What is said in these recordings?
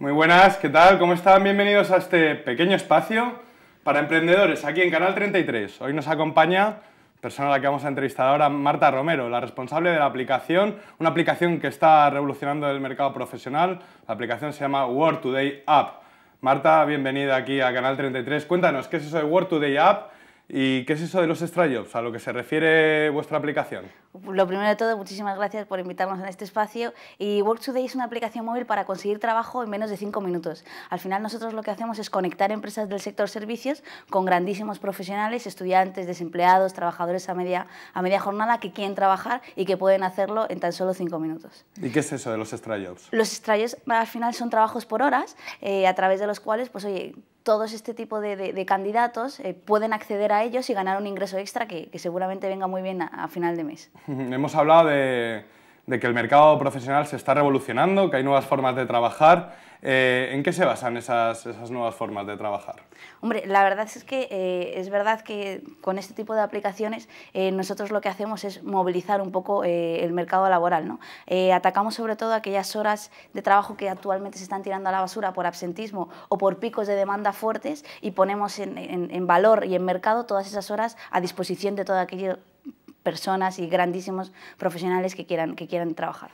Muy buenas, ¿qué tal? ¿Cómo están? Bienvenidos a este pequeño espacio para emprendedores aquí en Canal 33. Hoy nos acompaña persona a la que vamos a entrevistar ahora, Marta Romero, la responsable de la aplicación, una aplicación que está revolucionando el mercado profesional. La aplicación se llama World Today App. Marta, bienvenida aquí a Canal 33. Cuéntanos, ¿qué es eso de World Today App ¿Y qué es eso de los jobs, ¿A lo que se refiere vuestra aplicación? Lo primero de todo, muchísimas gracias por invitarnos a este espacio. Y Work Today es una aplicación móvil para conseguir trabajo en menos de cinco minutos. Al final nosotros lo que hacemos es conectar empresas del sector servicios con grandísimos profesionales, estudiantes, desempleados, trabajadores a media, a media jornada que quieren trabajar y que pueden hacerlo en tan solo cinco minutos. ¿Y qué es eso de los jobs? Los jobs al final son trabajos por horas eh, a través de los cuales, pues oye, todos este tipo de, candidatos eh, pueden acceder a ellos y ganar un ingreso extra que, seguramente venga muy bien a, a final de mes. Hemos hablado de de que el mercado profesional se está revolucionando, que hay nuevas formas de trabajar. Eh, ¿En qué se basan esas, nuevas formas de trabajar? Hombre, la verdad es que eh, es verdad que con este tipo de aplicaciones eh, nosotros lo que hacemos es movilizar un poco el mercado laboral. ¿no? atacamos sobre todo aquellas horas de trabajo que actualmente se están tirando a la basura por absentismo o por picos de demanda fuertes y ponemos en valor y en mercado todas esas horas a disposición de todo aquello personas y grandísimos profesionales que quieran, que quieran trabajar.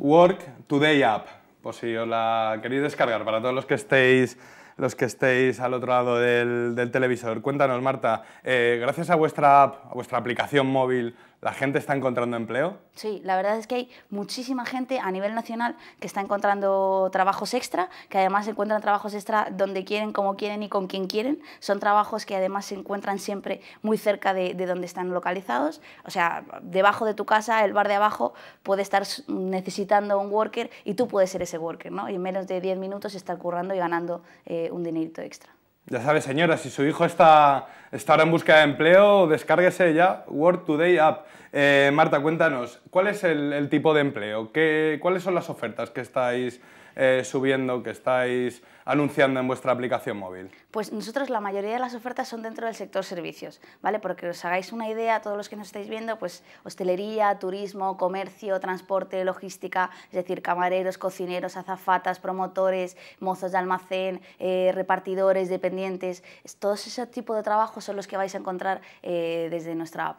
Work Today App, por si os la queréis descargar, para todos los que estéis los que estéis al otro lado del, televisor. Cuéntanos, Marta, eh, gracias a vuestra app, a vuestra aplicación móvil, ¿La gente está encontrando empleo? Sí, la verdad es que hay muchísima gente a nivel nacional que está encontrando trabajos extra, que además encuentran trabajos extra donde quieren, como quieren y con quien quieren. Son trabajos que además se encuentran siempre muy cerca de, donde están localizados. O sea, debajo de tu casa, el bar de abajo puede estar necesitando un worker y tú puedes ser ese worker, ¿no? Y en menos de 10 minutos estar currando y ganando eh, un dinerito extra. Ya sabes, señora, si su hijo está, ahora en búsqueda de empleo, descárguese ya Work Today App. Eh, Marta, cuéntanos, ¿cuál es el, el tipo de empleo? ¿Qué, ¿Cuáles son las ofertas que estáis eh, subiendo, que estáis anunciando en vuestra aplicación móvil? Pues nosotros la mayoría de las ofertas son dentro del sector servicios, ¿vale? Porque os hagáis una idea, todos los que nos estáis viendo, pues hostelería, turismo, comercio, transporte, logística, es decir, camareros, cocineros, azafatas, promotores, mozos de almacén, eh, repartidores, dependientes, todos ese tipo de trabajos son los que vais a encontrar eh, desde nuestra app.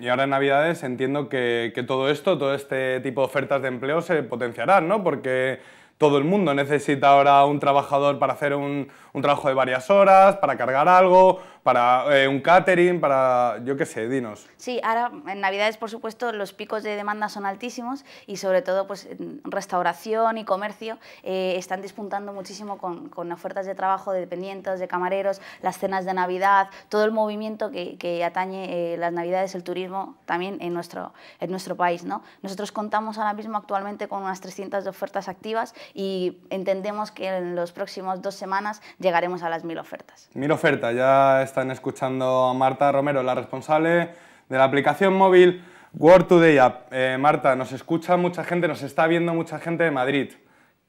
Y ahora en Navidades entiendo que, que todo esto, todo este tipo de ofertas de empleo se potenciarán, ¿no? Porque todo el mundo necesita ahora un trabajador para hacer un, trabajo de varias horas, para cargar algo, para eh, un catering, para yo qué sé, dinos. Sí, ahora en Navidades, por supuesto, los picos de demanda son altísimos y sobre todo pues restauración y comercio eh, están disputando muchísimo con, ofertas de trabajo de dependientes, de camareros, las cenas de Navidad, todo el movimiento que, atañe eh, las Navidades, el turismo también en nuestro, en nuestro país. ¿no? Nosotros contamos ahora mismo actualmente con unas 300 ofertas activas y entendemos que en los próximos dos semanas llegaremos a las mil ofertas. Mil ofertas, ya están escuchando a Marta Romero, la responsable de la aplicación móvil Word Today App. Eh, Marta, nos escucha mucha gente, nos está viendo mucha gente de Madrid.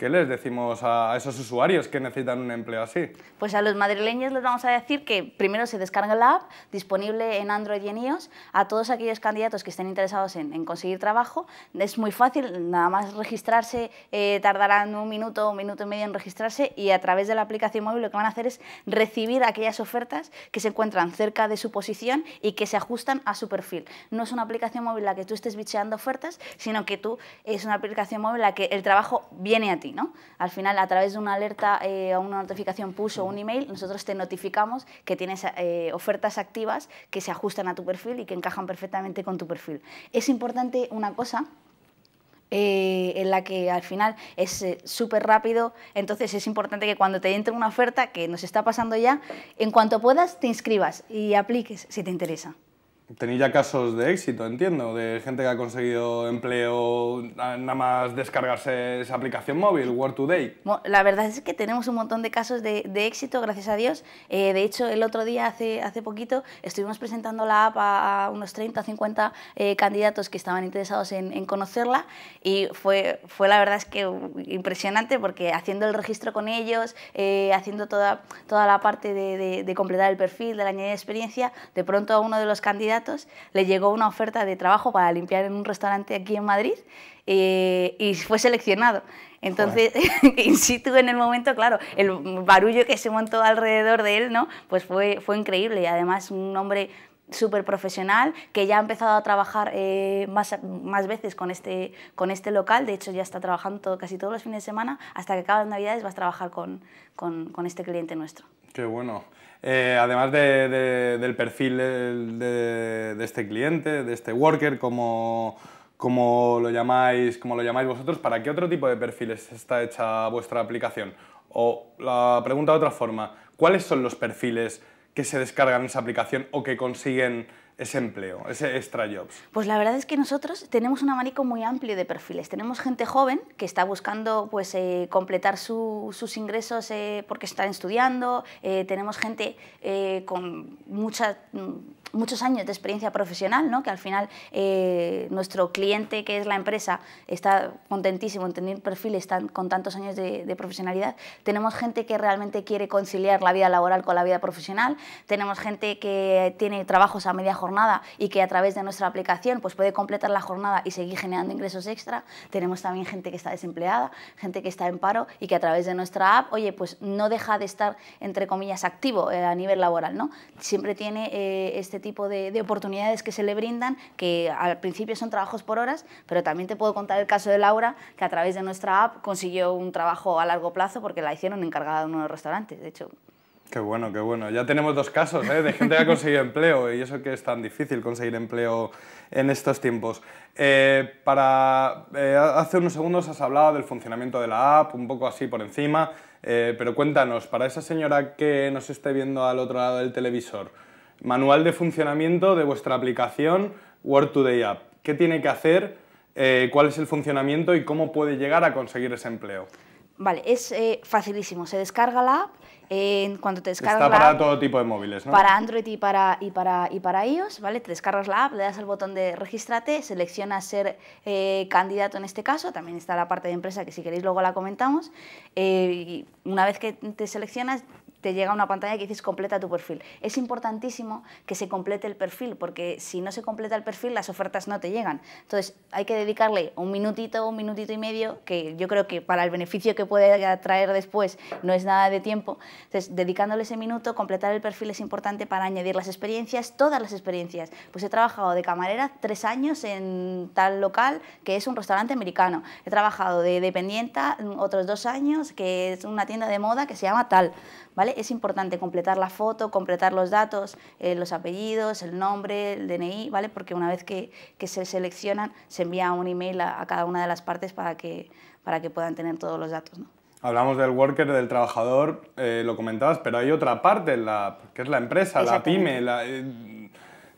¿Qué les decimos a esos usuarios que necesitan un empleo así? Pues a los madrileños les vamos a decir que primero se descarga la app, disponible en Android y en iOS, a todos aquellos candidatos que estén interesados en, conseguir trabajo. Es muy fácil, nada más registrarse, eh, tardarán un minuto un minuto y medio en registrarse y a través de la aplicación móvil lo que van a hacer es recibir aquellas ofertas que se encuentran cerca de su posición y que se ajustan a su perfil. No es una aplicación móvil la que tú estés bicheando ofertas, sino que tú es una aplicación móvil la que el trabajo viene a ti. Al final, a través de una alerta o eh, una notificación push o un email, nosotros te notificamos que tienes eh, ofertas activas que se ajustan a tu perfil y que encajan perfectamente con tu perfil. Es importante una cosa eh, en la que al final es súper rápido, entonces es importante que cuando te entre una oferta, que nos está pasando ya, en cuanto puedas te inscribas y apliques si te interesa. Tenéis ya casos de éxito, entiendo, de gente que ha conseguido empleo nada más descargarse esa aplicación móvil, Word Today. La verdad es que tenemos un montón de casos de, de éxito, gracias a Dios. Eh, de hecho, el otro día, hace, hace poquito, estuvimos presentando la app a, unos 30 o 50 candidatos que estaban interesados en, conocerla y fue, fue la verdad es que impresionante porque haciendo el registro con ellos, eh, haciendo toda, toda la parte de, de, completar el perfil, de la añadir experiencia, de pronto a uno de los candidatos le llegó una oferta de trabajo para limpiar en un restaurante aquí en Madrid eh, y fue seleccionado. Entonces, in en el momento, claro, el barullo que se montó alrededor de él, ¿no? Pues fue, increíble. Y además, un hombre súper profesional, que ya ha empezado a trabajar eh, más, veces este, con este, local, de hecho ya está trabajando casi todos los fines de semana, hasta que acaban las navidades vas a trabajar con este cliente nuestro. Qué bueno. Eh, además del perfil de, este cliente, de este worker, como, lo llamáis, como lo llamáis vosotros, ¿para qué otro tipo de perfiles está hecha vuestra aplicación? O la pregunta de otra forma, ¿cuáles son los perfiles que se descargan en esa aplicación o que consiguen ese empleo, ese extra jobs? Pues la verdad es que nosotros tenemos un abanico muy amplio de perfiles. Tenemos gente joven que está buscando pues, eh, completar sus ingresos eh, porque están estudiando. Eh, tenemos gente con mucha mm, muchos años de experiencia profesional, ¿no? que al final eh, nuestro cliente, que es la empresa, está contentísimo en tener perfiles tan, con tantos años de, profesionalidad. Tenemos gente que realmente quiere conciliar la vida laboral con la vida profesional. Tenemos gente que tiene trabajos a media jornada y que a través de nuestra aplicación pues, puede completar la jornada y seguir generando ingresos extra. Tenemos también gente que está desempleada, gente que está en paro y que a través de nuestra app, oye, pues no deja de estar, entre comillas, activo eh, a nivel laboral. ¿no? Siempre tiene eh, este tipo de, oportunidades que se le brindan, que al principio son trabajos por horas, pero también te puedo contar el caso de Laura, que a través de nuestra app consiguió un trabajo a largo plazo porque la hicieron encargada de uno de los restaurantes, de hecho. Qué bueno, qué bueno. Ya tenemos dos casos ¿eh? de gente que ha conseguido empleo y eso que es tan difícil conseguir empleo en estos tiempos. Eh, para, eh, hace unos segundos has hablado del funcionamiento de la app, un poco así por encima, pero cuéntanos, para esa señora que nos esté viendo al otro lado del televisor, manual de funcionamiento de vuestra aplicación Word Today App. ¿Qué tiene que hacer? Eh, ¿Cuál es el funcionamiento y cómo puede llegar a conseguir ese empleo? Vale, es eh, facilísimo. Se descarga la app cuando te descargas Está para todo tipo de móviles, ¿no? Para Android y para, y, para, y para iOS, ¿vale? Te descargas la app, le das al botón de regístrate, seleccionas ser eh, candidato en este caso, también está la parte de empresa que si queréis luego la comentamos, eh, y una vez que te seleccionas te llega una pantalla que dices completa tu perfil. Es importantísimo que se complete el perfil, porque si no se completa el perfil, las ofertas no te llegan. Entonces, hay que dedicarle un minutito, un minutito y medio, que yo creo que para el beneficio que puede traer después no es nada de tiempo, dedicándole ese minuto, completar el perfil es importante para añadir las experiencias, todas las experiencias. Pues he trabajado de camarera tres años en tal local que es un restaurante americano. He trabajado de dependienta otros dos años que es una tienda de moda que se llama tal. ¿Vale? Es importante completar la foto, completar los datos, eh, los apellidos, el nombre, el DNI, ¿vale? Porque una vez que, se seleccionan, se envía un email a, cada una de las partes para que, para que puedan tener todos los datos, Hablamos del worker, del trabajador, eh, lo comentabas, pero hay otra parte, la, que es la empresa, la pyme. Eh,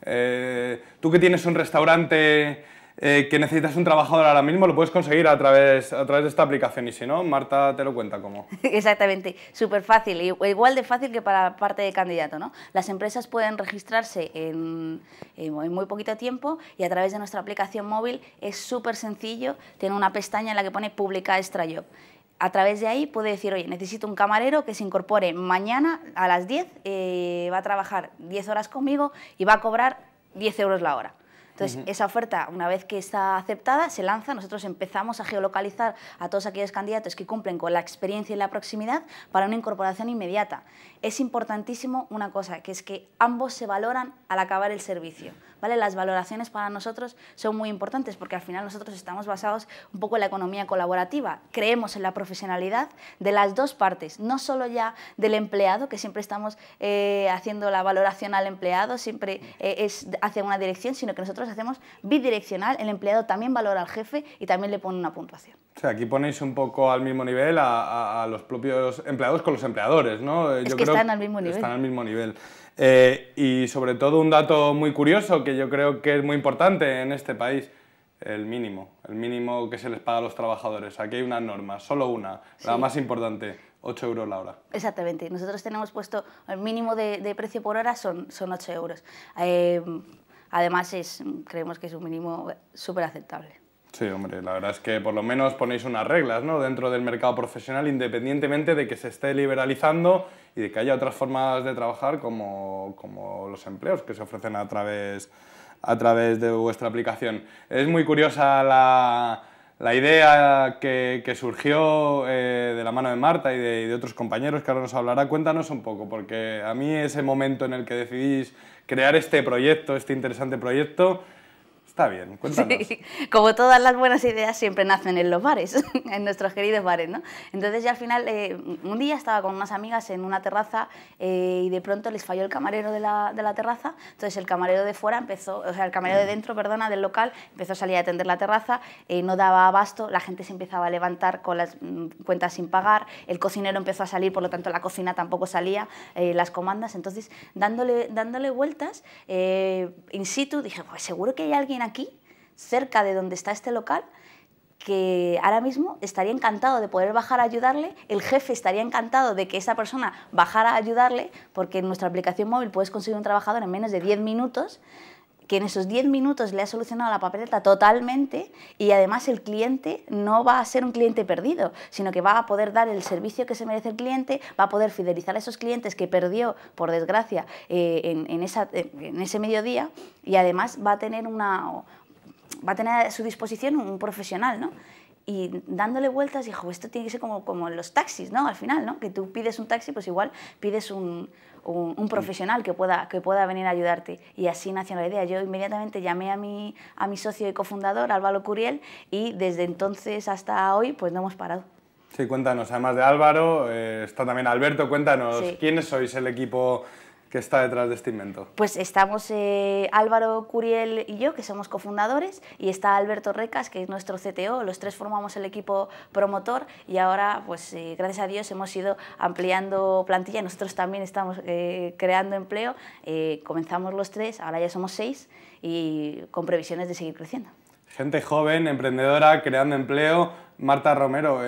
eh, tú que tienes un restaurante que necesitas un trabajador ahora mismo, lo puedes conseguir a través, a través de esta aplicación. Y si no, Marta te lo cuenta cómo. Exactamente, súper fácil, igual de fácil que para parte de candidato. ¿no? Las empresas pueden registrarse en, muy poquito tiempo y a través de nuestra aplicación móvil es súper sencillo. Tiene una pestaña en la que pone Publica Extra Job a través de ahí puede decir, oye, necesito un camarero que se incorpore mañana a las 10, eh, va a trabajar 10 horas conmigo y va a cobrar 10 euros la hora. Entonces, esa oferta, una vez que está aceptada, se lanza. Nosotros empezamos a geolocalizar a todos aquellos candidatos que cumplen con la experiencia y la proximidad para una incorporación inmediata. Es importantísimo una cosa, que es que ambos se valoran al acabar el servicio. Las valoraciones para nosotros son muy importantes porque al final nosotros estamos basados un poco en la economía colaborativa. Creemos en la profesionalidad de las dos partes, no solo ya del empleado, que siempre estamos eh, haciendo la valoración al empleado, siempre eh, es hacia una dirección, sino que nosotros hacemos bidireccional, el empleado también valora al jefe y también le pone una puntuación. O sea, aquí ponéis un poco al mismo nivel a, los propios empleados con los empleadores, ¿no? Eh, que están al mismo nivel. Están al mismo nivel. Eh, y sobre todo un dato muy curioso que yo creo que es muy importante en este país, el mínimo, el mínimo que se les paga a los trabajadores. Aquí hay una norma, solo una, la más importante, 8 euros la hora. Exactamente, nosotros tenemos puesto el mínimo de, precio por hora son, son 8 euros. Eh, además es, creemos que es un mínimo súper aceptable. Sí, hombre, la verdad es que por lo menos ponéis unas reglas ¿no? dentro del mercado profesional, independientemente de que se esté liberalizando y de que haya otras formas de trabajar como, como los empleos que se ofrecen a través, a través de vuestra aplicación. Es muy curiosa la, la idea que, que surgió eh, de la mano de Marta y de, y de, otros compañeros que ahora nos hablará, cuéntanos un poco, porque a mí ese momento en el que decidís crear este proyecto, este interesante proyecto, Está bien, cuéntanos. como todas las buenas ideas siempre nacen en los bares, en nuestros queridos bares, ¿no? Entonces ya al final, eh, un día estaba con unas amigas en una terraza eh, y de pronto les falló el camarero de la, de la, terraza, entonces el camarero de fuera empezó, o sea, el camarero de mm. dentro, perdona, del local, empezó a salir a atender la terraza, eh, no daba abasto, la gente se empezaba a levantar con las mm, cuentas sin pagar, el cocinero empezó a salir, por lo tanto la cocina tampoco salía, las comandas, entonces dándole, dándole vueltas, in situ, dije, pues seguro que hay alguien aquí, cerca de donde está este local, que ahora mismo estaría encantado de poder bajar a ayudarle, el jefe estaría encantado de que esa persona bajara a ayudarle, porque en nuestra aplicación móvil puedes conseguir un trabajador en menos de 10 minutos, que en esos 10 minutos le ha solucionado la papeleta totalmente y además el cliente no va a ser un cliente perdido, sino que va a poder dar el servicio que se merece el cliente, va a poder fidelizar a esos clientes que perdió, por desgracia, eh, eh, en, ese mediodía y además va a tener una, va a tener su disposición un profesional, ¿no? y dándole vueltas dijo, esto tiene que ser como, como los taxis, ¿no? Al final, ¿no? Que tú pides un taxi, pues igual pides un, un, profesional que pueda, que pueda venir a ayudarte. Y así nació la idea. Yo inmediatamente llamé a mi, a mi socio y cofundador, Álvaro Curiel, y desde entonces hasta hoy, pues no hemos parado. Sí, cuéntanos, además de Álvaro, eh, está también Alberto, cuéntanos, ¿quiénes sois el equipo ¿Qué está detrás de este invento? Pues estamos eh, Álvaro Curiel y yo, que somos cofundadores, y está Alberto Recas, que es nuestro CTO. Los tres formamos el equipo promotor y ahora, pues eh, gracias a Dios, hemos ido ampliando plantilla. Nosotros también estamos eh, creando empleo. comenzamos los tres, ahora ya somos seis y con previsiones de seguir creciendo. Gente joven, emprendedora, creando empleo. Marta Romero,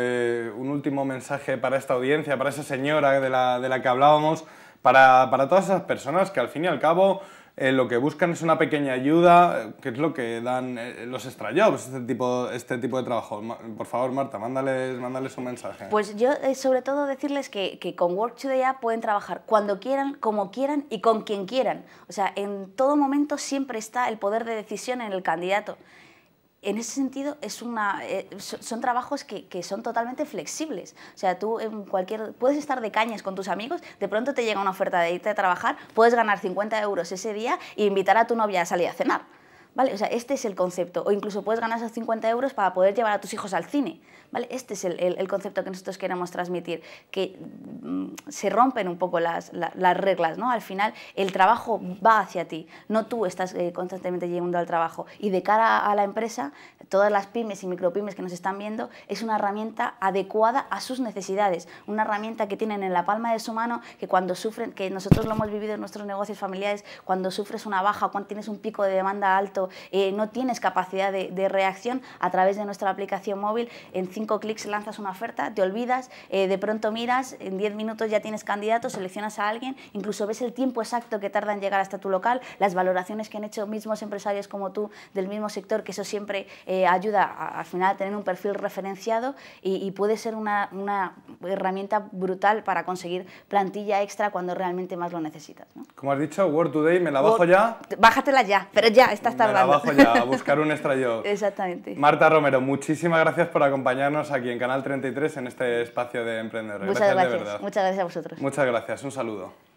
un último mensaje para esta audiencia, para esa señora de la que hablábamos para, todas esas personas que al fin y al cabo eh, lo que buscan es una pequeña ayuda, eh, que es lo que dan eh, los extra jobs, este tipo, este tipo de trabajo. por favor, Marta, mándales, mándales un mensaje. Pues yo, sobre todo, decirles que, con Work Today pueden trabajar cuando quieran, como quieran y con quien quieran. O sea, en todo momento siempre está el poder de decisión en el candidato en ese sentido es una, eh, son trabajos que, son totalmente flexibles. O sea, tú en cualquier, puedes estar de cañas con tus amigos, de pronto te llega una oferta de irte a trabajar, puedes ganar 50 euros ese día e invitar a tu novia a salir a cenar. ¿vale? O sea, este es el concepto. O incluso puedes ganar esos 50 euros para poder llevar a tus hijos al cine, ¿vale? Este es el, el, concepto que nosotros queremos transmitir, que mm, se rompen un poco las, las, reglas, ¿no? Al final el trabajo va hacia ti, no tú estás eh, constantemente llegando al trabajo. Y de cara a la empresa, todas las pymes y micropymes que nos están viendo, es una herramienta adecuada a sus necesidades, una herramienta que tienen en la palma de su mano, que cuando sufren, que nosotros lo hemos vivido en nuestros negocios familiares, cuando sufres una baja, cuando tienes un pico de demanda alto, eh, no tienes capacidad de, reacción, a través de nuestra aplicación móvil, en cinco clics lanzas una oferta, te olvidas, eh, de pronto miras, en diez minutos ya tienes candidatos, seleccionas a alguien, incluso ves el tiempo exacto que tarda en llegar hasta tu local, las valoraciones que han hecho mismos empresarios como tú del mismo sector, que eso siempre eh, ayuda al final a tener un perfil referenciado y, puede ser una, herramienta brutal para conseguir plantilla extra cuando realmente más lo necesitas. Como has dicho, Word Today, me la bajo ya. Bájatela ya, pero ya, estás tarde abajo ya, a buscar un extrayo. Exactamente. Marta Romero, muchísimas gracias por acompañarnos aquí en Canal 33 en este espacio de emprendedores. Muchas gracias, Muchas gracias a vosotros. Muchas gracias, un saludo.